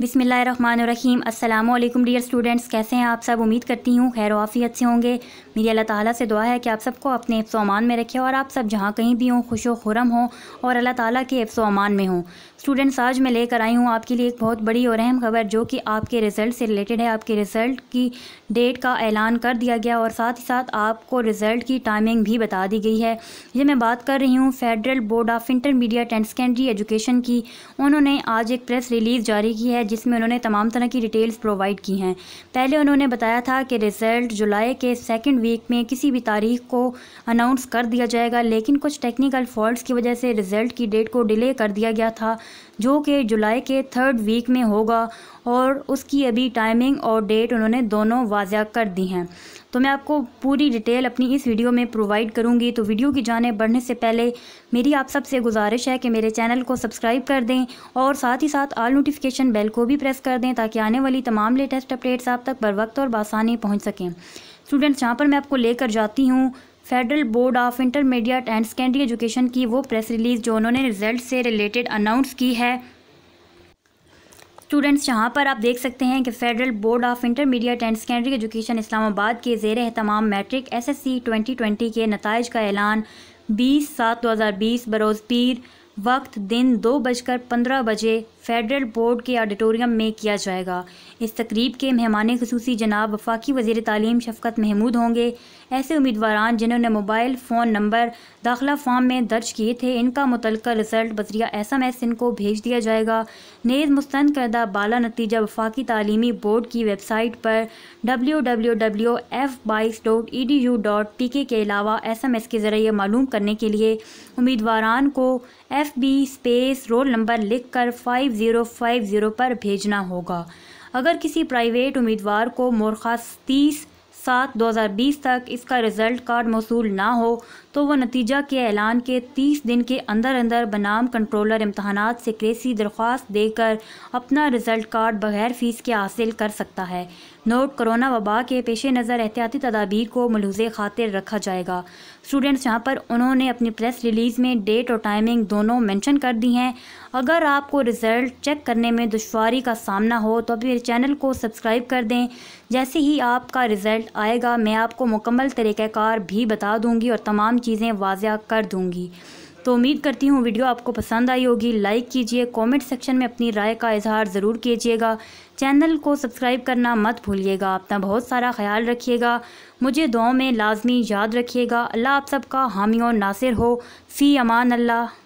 बिसमीम अल्लाम dear students कैसे हैं आप सब उम्मीद करती हूँ खैर वाफ़ियत से होंगे मेरी अल्लाह ताला से दुआ है कि आप सबको अपने हिफ्स अमान में रखें और आप सब जहाँ कहीं भी हों खुश खुरम हों और अल्लाह ताला के हिफ्स अमान में हों स्टूडेंट्स आज मैं लेकर आई हूँ आपके लिए एक बहुत बड़ी और अहम खबर जो कि आपके रिज़ल्ट से रिलेटेड है आपके रिज़ल्ट की डेट का ऐलान कर दिया गया और साथ ही साथ आपको रिज़ल्ट की टाइमिंग भी बता दी गई है ये मैं बात कर रही हूँ federal board of intermediate and secondary education की उन्होंने आज एक प्रेस रिलीज़ जारी की है जिसमें उन्होंने तमाम तरह की डिटेल्स प्रोवाइड की हैं पहले उन्होंने बताया था कि रिज़ल्ट जुलाई के सेकेंड वीक में किसी भी तारीख को अनाउंस कर दिया जाएगा लेकिन कुछ टेक्निकल फॉल्ट्स की वजह से रिज़ल्ट की डेट को डिले कर दिया गया था जो कि जुलाई के थर्ड वीक में होगा और उसकी अभी टाइमिंग और डेट उन्होंने दोनों वाजिया कर दी हैं तो मैं आपको पूरी डिटेल अपनी इस वीडियो में प्रोवाइड करूंगी तो वीडियो की जाने बढ़ने से पहले मेरी आप सबसे गुजारिश है कि मेरे चैनल को सब्सक्राइब कर दें और साथ ही साथ आल नोटिफिकेशन बेल को भी प्रेस कर दें ताकि आने वाली तमाम लेटेस्ट अपडेट्स आप तक बर वक्त और बासानी पहुँच सकें स्टूडेंट्स यहाँ पर मैं आपको लेकर जाती हूँ federal board of intermediate and secondary education की वो प्रेस रिलीज़ जो उन्होंने रिजल्ट से रिलेटेड अनाउंस की है स्टूडेंट्स यहाँ पर आप देख सकते हैं कि federal board of intermediate and secondary education Islamabad के जेर तमाम matric S S C twenty twenty के नतज का ऐलान बीस सात दो हज़ार बीस बरोज़ पीर वक्त दिन दो बजकर पंद्रह बजे फेडरल बोर्ड के ऑडिटोरियम में किया जाएगा इस तकरीब के मेहमान खसूसी जनाब वफाकी वजीर तालीम शफकत महमूद होंगे ऐसे उम्मीदवार जिन्होंने मोबाइल फ़ोन नंबर दाखिला फॉर्म में दर्ज किए थे इनका मुतल रिज़ल्ट बजरिया एस एम एस इनको भेज दिया जाएगा नेज मुस्ंद करदा बाला नतीजा वफाकी तलीमी बोर्ड की वेबसाइट पर W W W F bise dot E D U dot P K के अलावा एस एम एस के ज़रिए मालूम करने के लिए उम्मीदवार को F B space roll number लिख कर फाइव जीरो पर भेजना होगा अगर किसी प्राइवेट उम्मीदवार को मोरखास तीस सात 2020 तक इसका रिज़ल्ट कार्ड मौसू ना हो तो वह नतीजा के ऐलान के 30 दिन के अंदर अंदर बनाम कंट्रोलर इम्तहान से क्रेसी दरख्वास्त देकर अपना रिज़ल्ट कार्ड बगैर फ़ीस के हासिल कर सकता है नोट कोरोना वबा के पेश नज़र एहतियाती तदाबीर को मलूज़ खातिर रखा जाएगा स्टूडेंट्स यहाँ पर उन्होंने अपनी प्रेस रिलीज़ में डेट और टाइमिंग दोनों मेंशन कर दी हैं अगर आपको रिज़ल्ट चेक करने में दुशारी का सामना हो तो अभी मेरे चैनल को सब्सक्राइब कर दें जैसे ही आपका रिज़ल्ट आएगा मैं आपको मुकम्मल तरीक़ाकार भी बता दूँगी और तमाम चीज़ें वाजिया कर दूँगी तो उम्मीद करती हूँ वीडियो आपको पसंद आई होगी लाइक कीजिए कमेंट सेक्शन में अपनी राय का इजहार ज़रूर कीजिएगा चैनल को सब्सक्राइब करना मत भूलिएगा अपना बहुत सारा ख्याल रखिएगा मुझे दुआ में लाजमी याद रखिएगा अल्लाह आप सबका हामी और नासिर हो फ़ी अमान अल्लाह